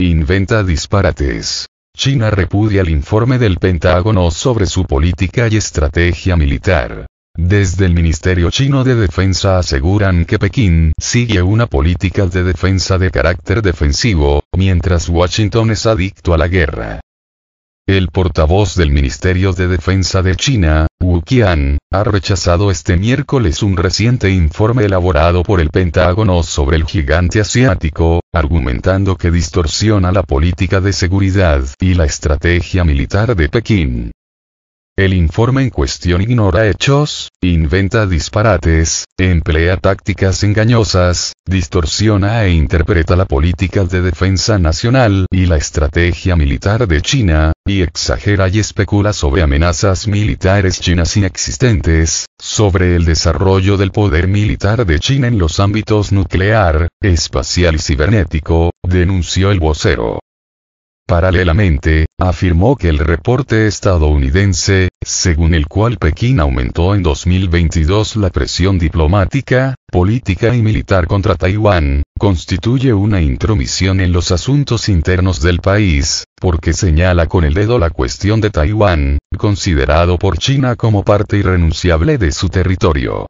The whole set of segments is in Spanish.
Inventa disparates. China repudia el informe del Pentágono sobre su política y estrategia militar. Desde el Ministerio Chino de Defensa aseguran que Pekín sigue una política de defensa de carácter defensivo, mientras Washington es adicto a la guerra. El portavoz del Ministerio de Defensa de China, Wu Qian, ha rechazado este miércoles un reciente informe elaborado por el Pentágono sobre el gigante asiático, argumentando que distorsiona la política de seguridad y la estrategia militar de Pekín. El informe en cuestión ignora hechos, inventa disparates, emplea tácticas engañosas, distorsiona e interpreta la política de defensa nacional y la estrategia militar de China, y exagera y especula sobre amenazas militares chinas inexistentes, sobre el desarrollo del poder militar de China en los ámbitos nuclear, espacial y cibernético, denunció el vocero. Paralelamente, afirmó que el reporte estadounidense, según el cual Pekín aumentó en 2022 la presión diplomática, política y militar contra Taiwán, constituye una intromisión en los asuntos internos del país, porque señala con el dedo la cuestión de Taiwán, considerado por China como parte irrenunciable de su territorio.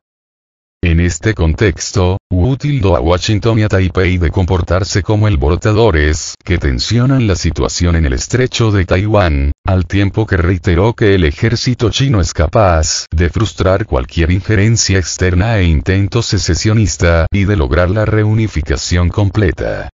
En este contexto, Wu tildó a Washington y a Taipei de comportarse como alborotadores que tensionan la situación en el estrecho de Taiwán, al tiempo que reiteró que el ejército chino es capaz de frustrar cualquier injerencia externa e intento secesionista y de lograr la reunificación completa.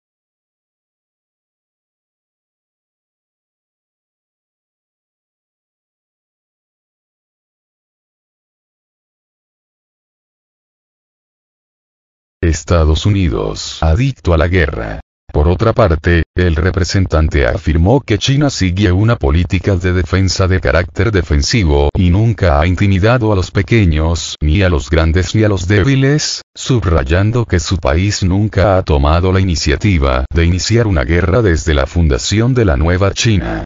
Estados Unidos adicto a la guerra. Por otra parte, el representante afirmó que China sigue una política de defensa de carácter defensivo y nunca ha intimidado a los pequeños, ni a los grandes ni a los débiles, subrayando que su país nunca ha tomado la iniciativa de iniciar una guerra desde la fundación de la nueva China.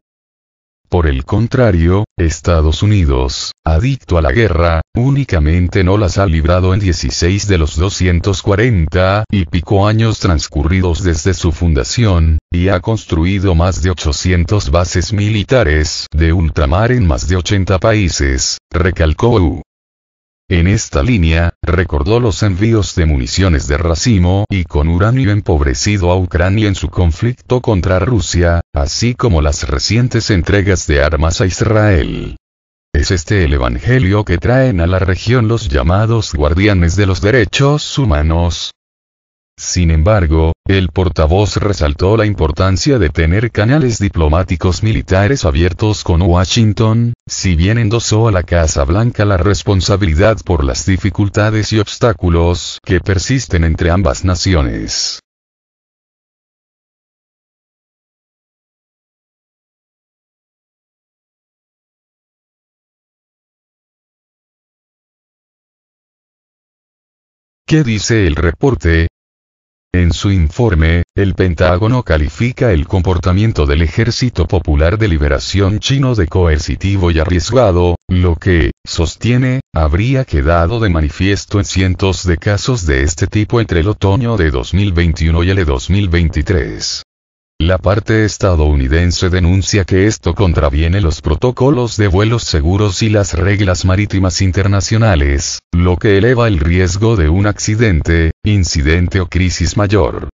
Por el contrario, Estados Unidos, adicto a la guerra, únicamente no las ha librado en 16 de los 240 y pico años transcurridos desde su fundación, y ha construido más de 800 bases militares de ultramar en más de 80 países, recalcó U. En esta línea, recordó los envíos de municiones de Racimo y con uranio empobrecido a Ucrania en su conflicto contra Rusia, así como las recientes entregas de armas a Israel. Es este el Evangelio que traen a la región los llamados guardianes de los derechos humanos, sin embargo, el portavoz resaltó la importancia de tener canales diplomáticos militares abiertos con Washington, si bien endosó a la Casa Blanca la responsabilidad por las dificultades y obstáculos que persisten entre ambas naciones. ¿Qué dice el reporte? En su informe, el Pentágono califica el comportamiento del Ejército Popular de Liberación Chino de coercitivo y arriesgado, lo que, sostiene, habría quedado de manifiesto en cientos de casos de este tipo entre el otoño de 2021 y el de 2023. La parte estadounidense denuncia que esto contraviene los protocolos de vuelos seguros y las reglas marítimas internacionales, lo que eleva el riesgo de un accidente, incidente o crisis mayor.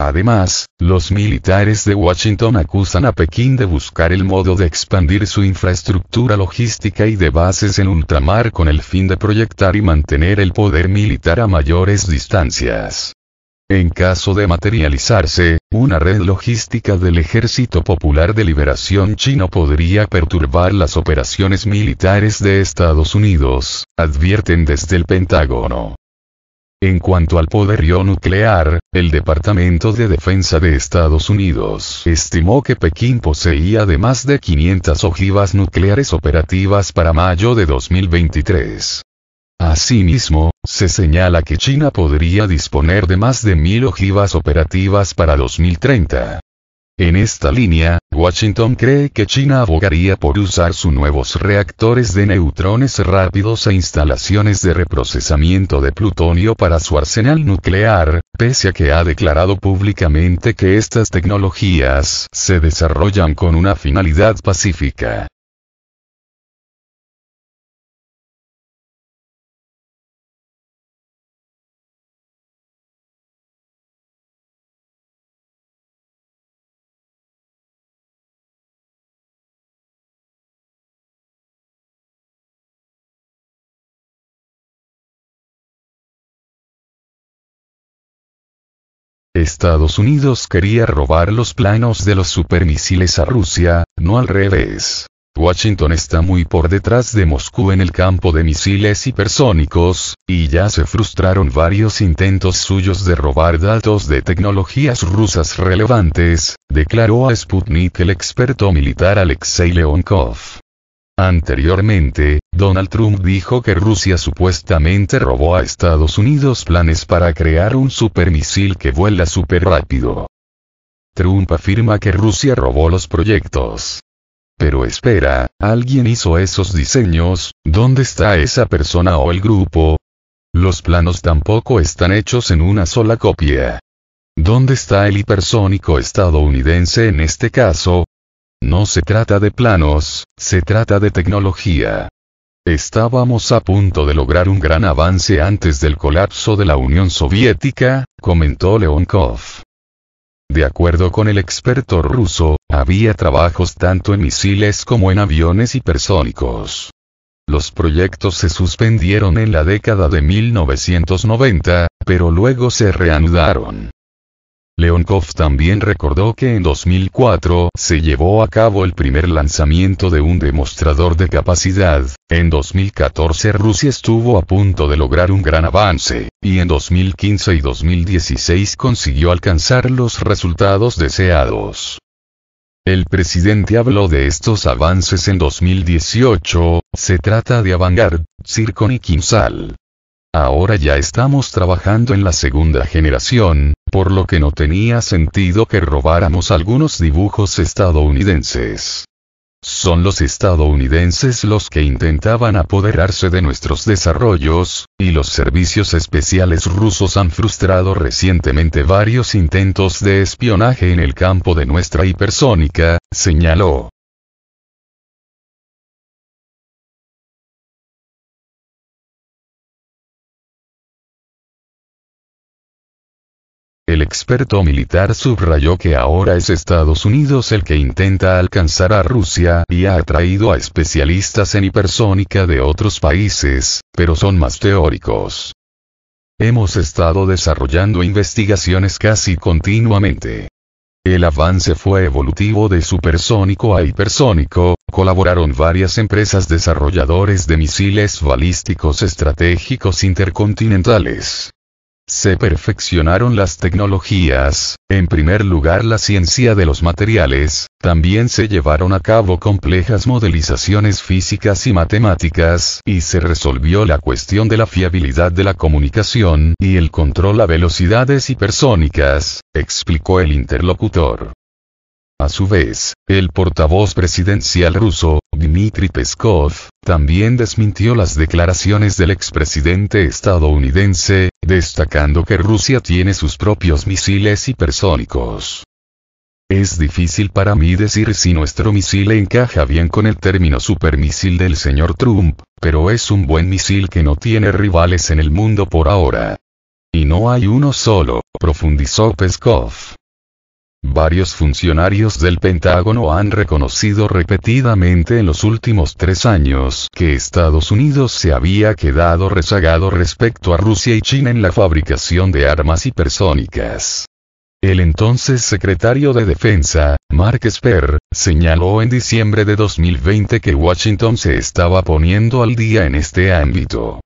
Además, los militares de Washington acusan a Pekín de buscar el modo de expandir su infraestructura logística y de bases en ultramar con el fin de proyectar y mantener el poder militar a mayores distancias. En caso de materializarse, una red logística del Ejército Popular de Liberación Chino podría perturbar las operaciones militares de Estados Unidos, advierten desde el Pentágono. En cuanto al poderío nuclear, el Departamento de Defensa de Estados Unidos estimó que Pekín poseía de más de 500 ojivas nucleares operativas para mayo de 2023. Asimismo, se señala que China podría disponer de más de mil ojivas operativas para 2030. En esta línea, Washington cree que China abogaría por usar sus nuevos reactores de neutrones rápidos e instalaciones de reprocesamiento de plutonio para su arsenal nuclear, pese a que ha declarado públicamente que estas tecnologías se desarrollan con una finalidad pacífica. Estados Unidos quería robar los planos de los supermisiles a Rusia, no al revés. Washington está muy por detrás de Moscú en el campo de misiles hipersónicos, y ya se frustraron varios intentos suyos de robar datos de tecnologías rusas relevantes, declaró a Sputnik el experto militar Alexei Leonkov. Anteriormente, Donald Trump dijo que Rusia supuestamente robó a Estados Unidos planes para crear un supermisil que vuela súper rápido. Trump afirma que Rusia robó los proyectos. Pero espera, ¿alguien hizo esos diseños? ¿Dónde está esa persona o el grupo? Los planos tampoco están hechos en una sola copia. ¿Dónde está el hipersónico estadounidense en este caso? No se trata de planos, se trata de tecnología. Estábamos a punto de lograr un gran avance antes del colapso de la Unión Soviética, comentó Leonkov. De acuerdo con el experto ruso, había trabajos tanto en misiles como en aviones hipersónicos. Los proyectos se suspendieron en la década de 1990, pero luego se reanudaron. Leonkov también recordó que en 2004 se llevó a cabo el primer lanzamiento de un demostrador de capacidad, en 2014 Rusia estuvo a punto de lograr un gran avance, y en 2015 y 2016 consiguió alcanzar los resultados deseados. El presidente habló de estos avances en 2018, se trata de Avangard, Zircon y Kimsal. Ahora ya estamos trabajando en la segunda generación, por lo que no tenía sentido que robáramos algunos dibujos estadounidenses. Son los estadounidenses los que intentaban apoderarse de nuestros desarrollos, y los servicios especiales rusos han frustrado recientemente varios intentos de espionaje en el campo de nuestra hipersónica, señaló. El experto militar subrayó que ahora es Estados Unidos el que intenta alcanzar a Rusia y ha atraído a especialistas en hipersónica de otros países, pero son más teóricos. Hemos estado desarrollando investigaciones casi continuamente. El avance fue evolutivo de supersónico a hipersónico, colaboraron varias empresas desarrolladores de misiles balísticos estratégicos intercontinentales. Se perfeccionaron las tecnologías, en primer lugar la ciencia de los materiales, también se llevaron a cabo complejas modelizaciones físicas y matemáticas, y se resolvió la cuestión de la fiabilidad de la comunicación y el control a velocidades hipersónicas, explicó el interlocutor. A su vez, el portavoz presidencial ruso, Dmitry Peskov, también desmintió las declaraciones del expresidente estadounidense, destacando que Rusia tiene sus propios misiles hipersónicos. Es difícil para mí decir si nuestro misil encaja bien con el término supermisil del señor Trump, pero es un buen misil que no tiene rivales en el mundo por ahora. Y no hay uno solo, profundizó Peskov. Varios funcionarios del Pentágono han reconocido repetidamente en los últimos tres años que Estados Unidos se había quedado rezagado respecto a Rusia y China en la fabricación de armas hipersónicas. El entonces secretario de Defensa, Mark Esper, señaló en diciembre de 2020 que Washington se estaba poniendo al día en este ámbito.